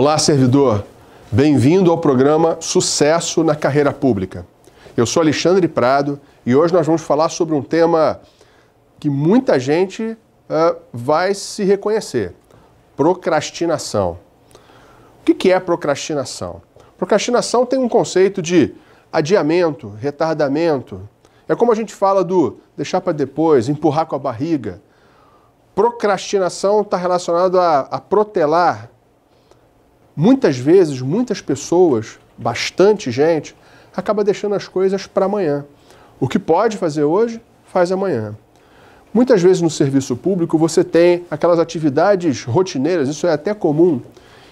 Olá, servidor. Bem-vindo ao programa Sucesso na Carreira Pública. Eu sou Alexandre Prado e hoje nós vamos falar sobre um tema que muita gente uh, vai se reconhecer: procrastinação. O que é procrastinação? Procrastinação tem um conceito de adiamento, retardamento. É como a gente fala do deixar para depois, empurrar com a barriga. Procrastinação está relacionado a, a protelar Muitas vezes, muitas pessoas, bastante gente, acaba deixando as coisas para amanhã. O que pode fazer hoje, faz amanhã. Muitas vezes no serviço público você tem aquelas atividades rotineiras, isso é até comum,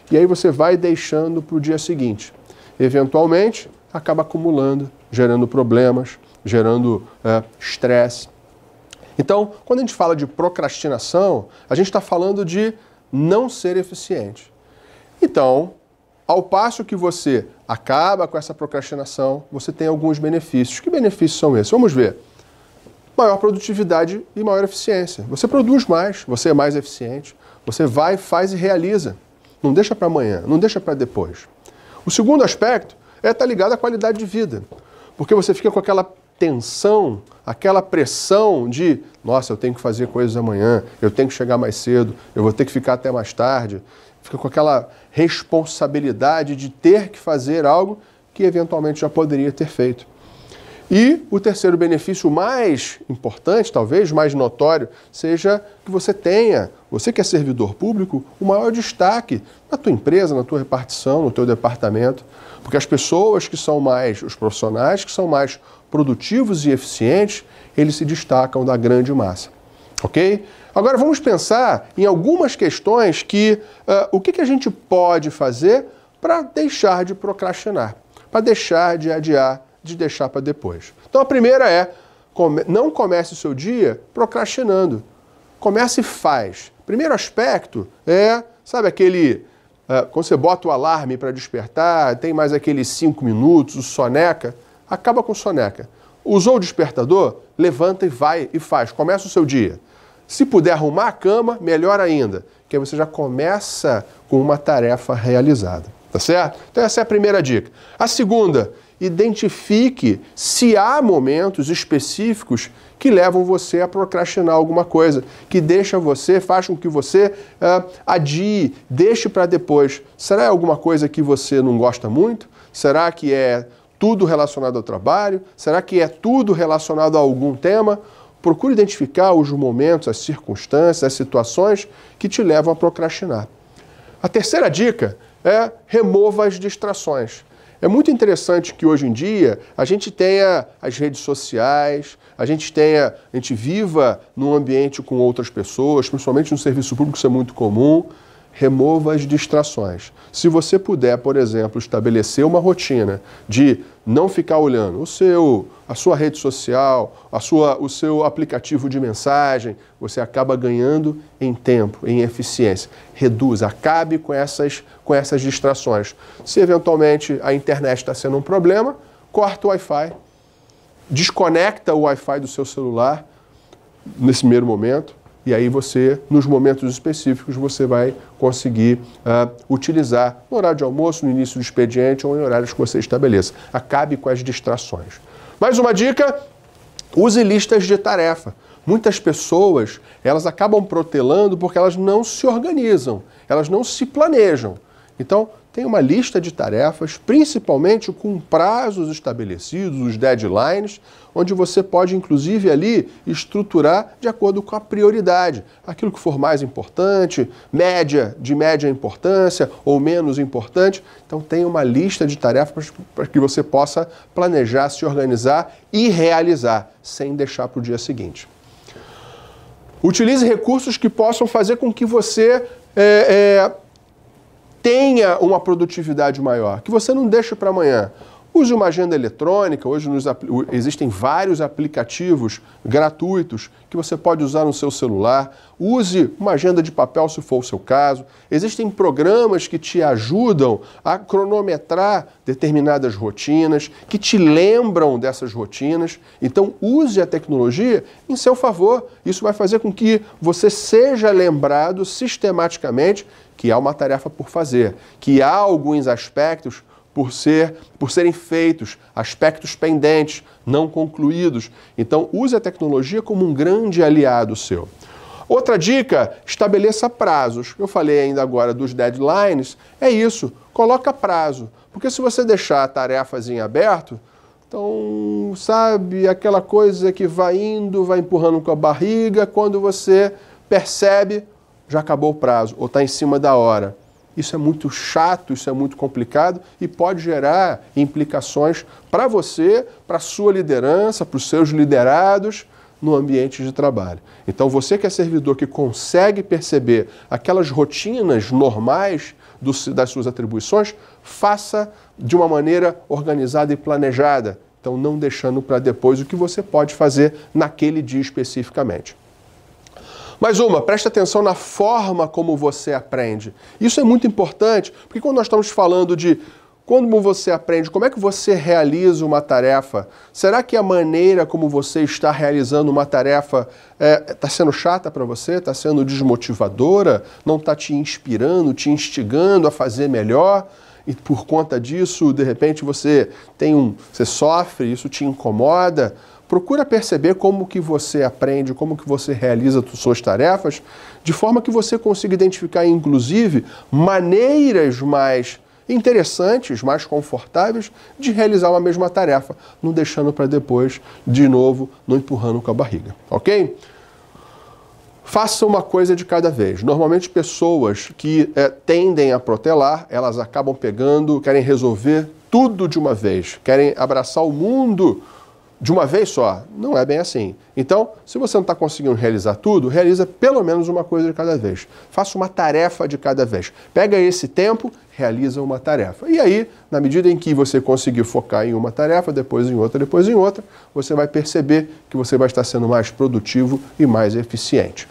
e aí você vai deixando para o dia seguinte. Eventualmente, acaba acumulando, gerando problemas, gerando é, estresse. É, então, quando a gente fala de procrastinação, a gente está falando de não ser eficiente. Então, ao passo que você acaba com essa procrastinação, você tem alguns benefícios. Que benefícios são esses? Vamos ver. Maior produtividade e maior eficiência. Você produz mais, você é mais eficiente, você vai, faz e realiza. Não deixa para amanhã, não deixa para depois. O segundo aspecto é estar tá ligado à qualidade de vida, porque você fica com aquela tensão, aquela pressão de, nossa, eu tenho que fazer coisas amanhã, eu tenho que chegar mais cedo, eu vou ter que ficar até mais tarde, fica com aquela responsabilidade de ter que fazer algo que eventualmente já poderia ter feito. E o terceiro benefício mais importante, talvez mais notório, seja que você tenha, você que é servidor público, o maior destaque na tua empresa, na tua repartição, no teu departamento, porque as pessoas que são mais, os profissionais que são mais produtivos e eficientes, eles se destacam da grande massa. OK? Agora vamos pensar em algumas questões que uh, o que, que a gente pode fazer para deixar de procrastinar, para deixar de adiar, de deixar para depois. Então a primeira é come, não comece o seu dia procrastinando. Comece e faz. Primeiro aspecto é, sabe aquele uh, quando você bota o alarme para despertar, tem mais aqueles cinco minutos, o soneca, acaba com o soneca. Usou o despertador, levanta e vai e faz. Começa o seu dia. Se puder arrumar a cama, melhor ainda, que você já começa com uma tarefa realizada, tá certo? Então essa é a primeira dica. A segunda, identifique se há momentos específicos que levam você a procrastinar alguma coisa, que deixa você, faz com que você uh, adie, deixe para depois. Será é alguma coisa que você não gosta muito? Será que é tudo relacionado ao trabalho? Será que é tudo relacionado a algum tema? Procure identificar os momentos, as circunstâncias, as situações que te levam a procrastinar. A terceira dica é remova as distrações. É muito interessante que hoje em dia a gente tenha as redes sociais, a gente tenha, a gente viva num ambiente com outras pessoas, principalmente no serviço público, isso é muito comum remova as distrações. Se você puder, por exemplo, estabelecer uma rotina de não ficar olhando o seu, a sua rede social, a sua, o seu aplicativo de mensagem, você acaba ganhando em tempo, em eficiência. Reduz, acabe com essas, com essas distrações. Se eventualmente a internet está sendo um problema, corta o Wi-Fi, desconecta o Wi-Fi do seu celular nesse primeiro momento e aí você, nos momentos específicos, você vai conseguir uh, utilizar no horário de almoço, no início do expediente ou em horários que você estabeleça. Acabe com as distrações. Mais uma dica, use listas de tarefa. Muitas pessoas, elas acabam protelando porque elas não se organizam, elas não se planejam. Então, tem uma lista de tarefas, principalmente com prazos estabelecidos, os deadlines, onde você pode, inclusive, ali estruturar de acordo com a prioridade. Aquilo que for mais importante, média, de média importância ou menos importante. Então, tem uma lista de tarefas para que você possa planejar, se organizar e realizar, sem deixar para o dia seguinte. Utilize recursos que possam fazer com que você. É, é, tenha uma produtividade maior, que você não deixa para amanhã. Use uma agenda eletrônica, hoje nos, existem vários aplicativos gratuitos que você pode usar no seu celular. Use uma agenda de papel se for o seu caso. Existem programas que te ajudam a cronometrar determinadas rotinas, que te lembram dessas rotinas. Então, use a tecnologia em seu favor. Isso vai fazer com que você seja lembrado sistematicamente que há uma tarefa por fazer, que há alguns aspectos por, ser, por serem feitos, aspectos pendentes, não concluídos. Então, use a tecnologia como um grande aliado seu. Outra dica, estabeleça prazos. Eu falei ainda agora dos deadlines, é isso, coloca prazo. Porque se você deixar tarefas em aberto, então, sabe, aquela coisa que vai indo, vai empurrando com a barriga, quando você percebe, já acabou o prazo, ou está em cima da hora. Isso é muito chato, isso é muito complicado e pode gerar implicações para você, para a sua liderança, para os seus liderados no ambiente de trabalho. Então, você que é servidor que consegue perceber aquelas rotinas normais do, das suas atribuições, faça de uma maneira organizada e planejada. Então, não deixando para depois o que você pode fazer naquele dia especificamente. Mais uma, preste atenção na forma como você aprende. Isso é muito importante, porque quando nós estamos falando de como você aprende, como é que você realiza uma tarefa, será que a maneira como você está realizando uma tarefa está é, tá sendo chata para você, está sendo desmotivadora, não está te inspirando, te instigando a fazer melhor? e por conta disso, de repente você tem um, você sofre, isso te incomoda procura perceber como que você aprende, como que você realiza suas tarefas, de forma que você consiga identificar, inclusive, maneiras mais interessantes, mais confortáveis de realizar uma mesma tarefa, não deixando para depois, de novo, não empurrando com a barriga, ok? Faça uma coisa de cada vez. Normalmente, pessoas que é, tendem a protelar, elas acabam pegando, querem resolver tudo de uma vez, querem abraçar o mundo de uma vez só. Não é bem assim. Então, se você não está conseguindo realizar tudo, realiza pelo menos uma coisa de cada vez. Faça uma tarefa de cada vez. Pega esse tempo, realiza uma tarefa. E aí, na medida em que você conseguir focar em uma tarefa, depois em outra, depois em outra, você vai perceber que você vai estar sendo mais produtivo e mais eficiente.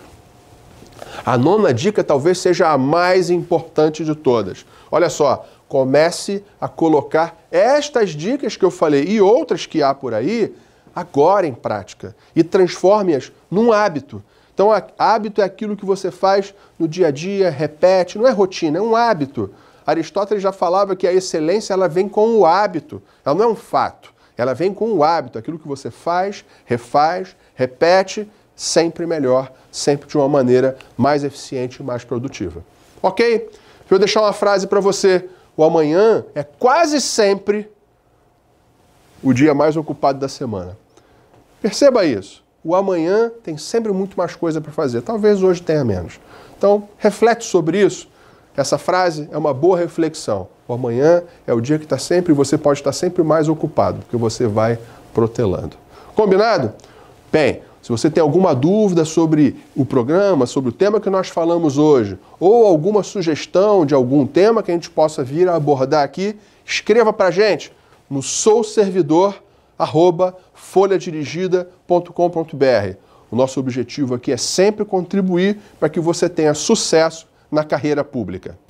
A nona dica talvez seja a mais importante de todas. Olha só, comece a colocar estas dicas que eu falei e outras que há por aí agora em prática e transforme-as num hábito. Então, hábito é aquilo que você faz no dia a dia, repete, não é rotina, é um hábito. Aristóteles já falava que a excelência ela vem com o hábito, ela não é um fato, ela vem com o hábito, aquilo que você faz, refaz, repete, sempre melhor, sempre de uma maneira mais eficiente e mais produtiva. Ok? Vou deixar uma frase para você o amanhã é quase sempre o dia mais ocupado da semana. Perceba isso. O amanhã tem sempre muito mais coisa para fazer. Talvez hoje tenha menos. Então, reflete sobre isso. Essa frase é uma boa reflexão. O amanhã é o dia que está sempre, você pode estar sempre mais ocupado, porque você vai protelando. Combinado? Bem, se você tem alguma dúvida sobre o programa, sobre o tema que nós falamos hoje, ou alguma sugestão de algum tema que a gente possa vir a abordar aqui, escreva para a gente no souservidor@folhadirigida.com.br. O nosso objetivo aqui é sempre contribuir para que você tenha sucesso na carreira pública.